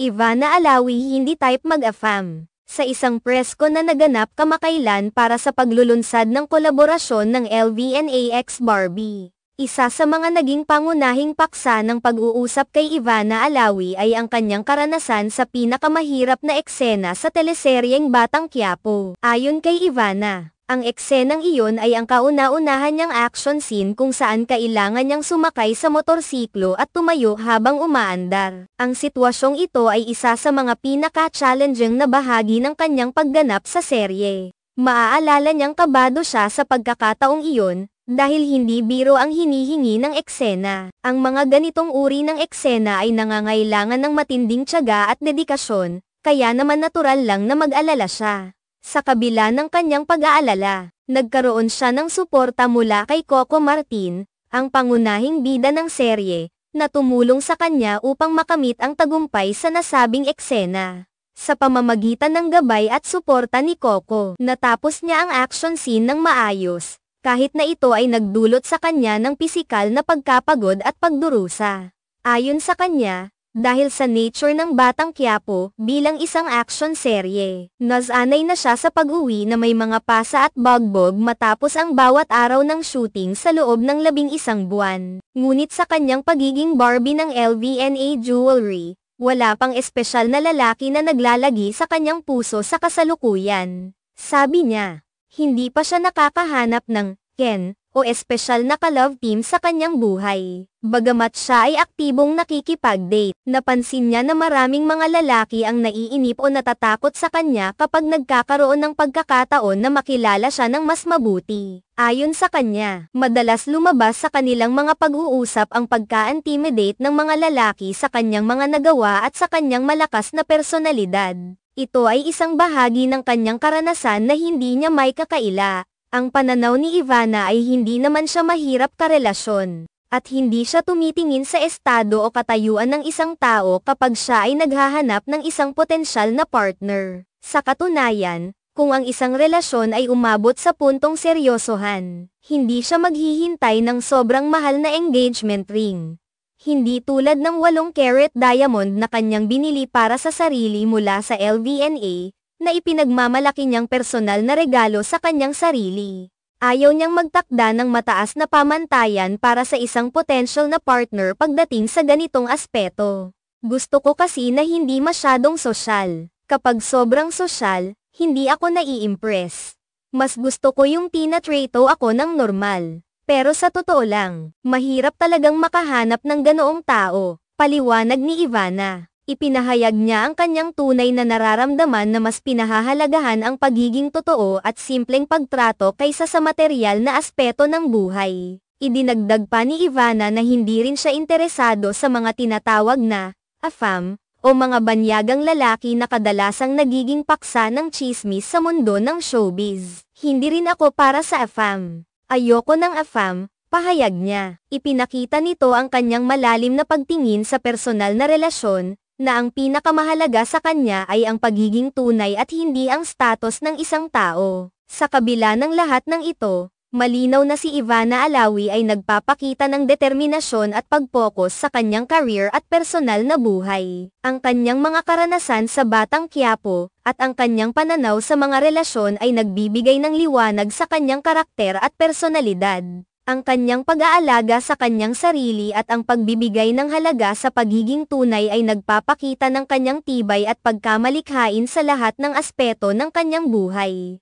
Ivana Alawi hindi type mag-afam. Sa isang presko na naganap kamakailan para sa paglulunsad ng kolaborasyon ng LVNAX Barbie. Isa sa mga naging pangunahing paksa ng pag-uusap kay Ivana Alawi ay ang kanyang karanasan sa pinakamahirap na eksena sa teleseryeng Batang Quiapo. Ayon kay Ivana, ang eksenang iyon ay ang kauna-unahan niyang action scene kung saan kailangan niyang sumakay sa motorsiklo at tumayo habang umaandar. Ang sitwasyong ito ay isa sa mga pinaka-challenging na bahagi ng kanyang pagganap sa serye. Maaalala niyang kabado siya sa pagkakataong iyon, dahil hindi biro ang hinihingi ng eksena. Ang mga ganitong uri ng eksena ay nangangailangan ng matinding tiyaga at dedikasyon, kaya naman natural lang na mag-alala siya. Sa kabila ng kanyang pag-aalala, nagkaroon siya ng suporta mula kay Coco Martin, ang pangunahing bida ng serye, na tumulong sa kanya upang makamit ang tagumpay sa nasabing eksena. Sa pamamagitan ng gabay at suporta ni Coco, natapos niya ang action scene ng maayos, kahit na ito ay nagdulot sa kanya ng pisikal na pagkapagod at pagdurusa. Ayon sa kanya, dahil sa nature ng Batang Quiapo, bilang isang action serye, nasanay na siya sa pag-uwi na may mga pasa at bogbog matapos ang bawat araw ng shooting sa loob ng labing isang buwan. Ngunit sa kanyang pagiging Barbie ng LVNA Jewelry, wala pang espesyal na lalaki na naglalagi sa kanyang puso sa kasalukuyan. Sabi niya, hindi pa siya nakakahanap ng Ken o espesyal na ka-love team sa kanyang buhay. Bagamat siya ay aktibong nakikipag-date, napansin niya na maraming mga lalaki ang naiinip o natatakot sa kanya kapag nagkakaroon ng pagkakataon na makilala siya ng mas mabuti. Ayon sa kanya, madalas lumabas sa kanilang mga pag-uusap ang pagka-intimidate ng mga lalaki sa kanyang mga nagawa at sa kanyang malakas na personalidad. Ito ay isang bahagi ng kanyang karanasan na hindi niya may kakaila, ang pananaw ni Ivana ay hindi naman siya mahirap karelasyon, at hindi siya tumitingin sa estado o katayuan ng isang tao kapag siya ay naghahanap ng isang potensyal na partner. Sa katunayan, kung ang isang relasyon ay umabot sa puntong seryosohan, hindi siya maghihintay ng sobrang mahal na engagement ring. Hindi tulad ng 8 carat diamond na kanyang binili para sa sarili mula sa LVNA, na ipinagmamalaki niyang personal na regalo sa kanyang sarili. Ayaw niyang magtakda ng mataas na pamantayan para sa isang potential na partner pagdating sa ganitong aspeto. Gusto ko kasi na hindi masyadong sosyal. Kapag sobrang sosyal, hindi ako nai-impress. Mas gusto ko yung tinatrato ako ng normal. Pero sa totoo lang, mahirap talagang makahanap ng ganoong tao, paliwanag ni Ivana ipinahayag niya ang kanyang tunay na nararamdaman na mas pinahahalagahan ang pagiging totoo at simpleng pagtrato kaysa sa material na aspeto ng buhay. Idinagdag pa ni Ivana na hindi rin siya interesado sa mga tinatawag na afam o mga banyagang lalaki na kadalasang nagiging paksa ng chismis sa mundo ng showbiz. Hindi rin ako para sa afam. Ayoko ng afam, pahayag niya. Ipinakita nito ang kanyang malalim na pagtingin sa personal na relasyon, na ang pinakamahalaga sa kanya ay ang pagiging tunay at hindi ang status ng isang tao. Sa kabila ng lahat ng ito, malinaw na si Ivana Alawi ay nagpapakita ng determinasyon at pag-focus sa kanyang career at personal na buhay. Ang kanyang mga karanasan sa Batang Quiapo, at ang kanyang pananaw sa mga relasyon ay nagbibigay ng liwanag sa kanyang karakter at personalidad ang kanyang pag-aalaga sa kanyang sarili at ang pagbibigay ng halaga sa pagiging tunay ay nagpapakita ng kanyang tibay at pagkamalikhain sa lahat ng aspeto ng kanyang buhay.